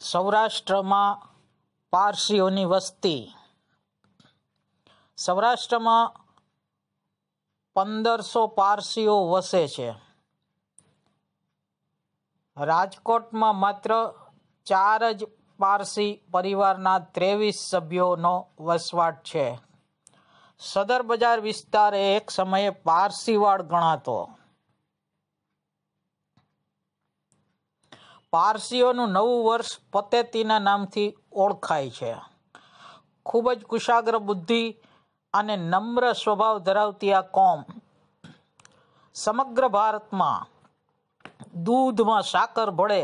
સૌરાષ્ટ્રમાં પારસીઓની વસ્તી સૌરાષ્ટ્રમાં પંદરસો પારસીઓ વસે છે રાજકોટમાં માત્ર ચાર જ પારસી પરિવારના ત્રેવીસ સભ્યોનો વસવાટ છે સદર બજાર વિસ્તાર એક સમયે પારસીવાડ ગણાતો પારસીઓનું નવું વર્ષ પતેતીના નામથી ઓળખાય છે ખૂબ જ કુશાગ્ર બુદ્ધિ અને નમ્ર સ્વભાવ ધરાવતી આ કોમ સમગ્ર ભારતમાં દૂધમાં સાકર ભળે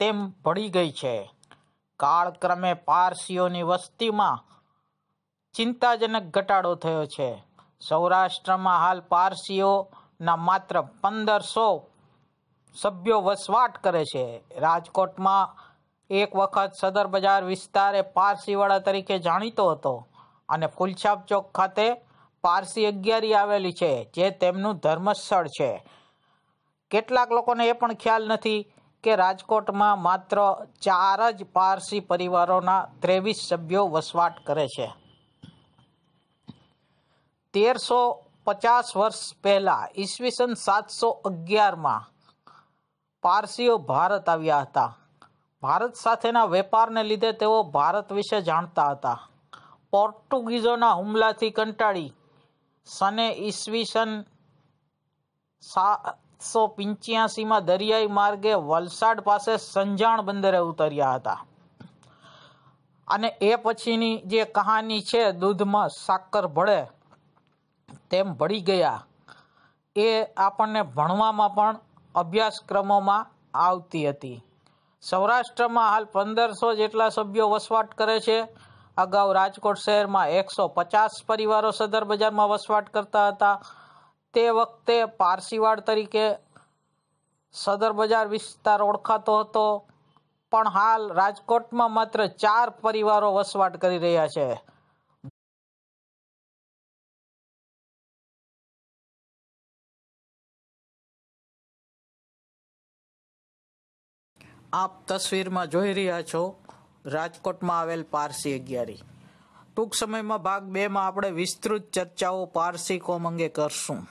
તેમ ભળી ગઈ છે કાળક્રમે પારસીઓની વસ્તીમાં ચિંતાજનક ઘટાડો થયો છે સૌરાષ્ટ્રમાં હાલ પારસીઓના માત્ર પંદરસો સભ્યો વસવાટ કરે છે રાજકોટમાં એક વખત સદર બજાર વિસ્તારે એ પારસીવાડા તરીકે જાણીતો હતો અને ફૂલછાપ ચોક ખાતે પારસી અગિયારી આવેલી છે જે તેમનું ધર્મસ્થળ છે કેટલાક લોકોને એ પણ ખ્યાલ નથી કે રાજકોટમાં માત્ર ચાર જ પારસી પરિવારોના ત્રેવીસ સભ્યો વસવાટ કરે છે તેરસો પચાસ વર્ષ પહેલાં ઈસવીસન સાતસો અગિયારમાં પારસીઓ ભારત આવ્યા હતા ભારત સાથેના વેપારને લીધે તેઓ ભારત વિશે જાણતા હતા પોર્ટુગીઝોના હુમલાથી કંટાળી સને ઈસવીસન સાતસો પંચ્યાસીમાં દરિયાઈ માર્ગે વલસાડ પાસે સંજાણ બંદરે ઉતર્યા હતા અને એ પછીની જે કહાની છે દૂધમાં સાકર ભળે તેમ ભળી ગયા એ આપણને ભણવામાં પણ અભ્યાસક્રમોમાં આવતી હતી સૌરાષ્ટ્રમાં હાલ પંદરસો જેટલા સભ્યો વસવાટ કરે છે અગાઉ રાજકોટ શહેરમાં એકસો પચાસ પરિવારો સદર બજારમાં વસવાટ કરતા હતા તે વખતે પારસીવાડ તરીકે સદર બજાર વિસ્તાર ઓળખાતો હતો પણ હાલ રાજકોટમાં માત્ર ચાર પરિવારો વસવાટ કરી રહ્યા છે આપ તસવીરમાં જોઈ રહ્યા છો રાજકોટમાં આવેલ પારસી અગિયારી ટૂંક સમયમાં ભાગ બેમાં આપણે વિસ્તૃત ચર્ચાઓ પારસી કોમ અંગે કરશું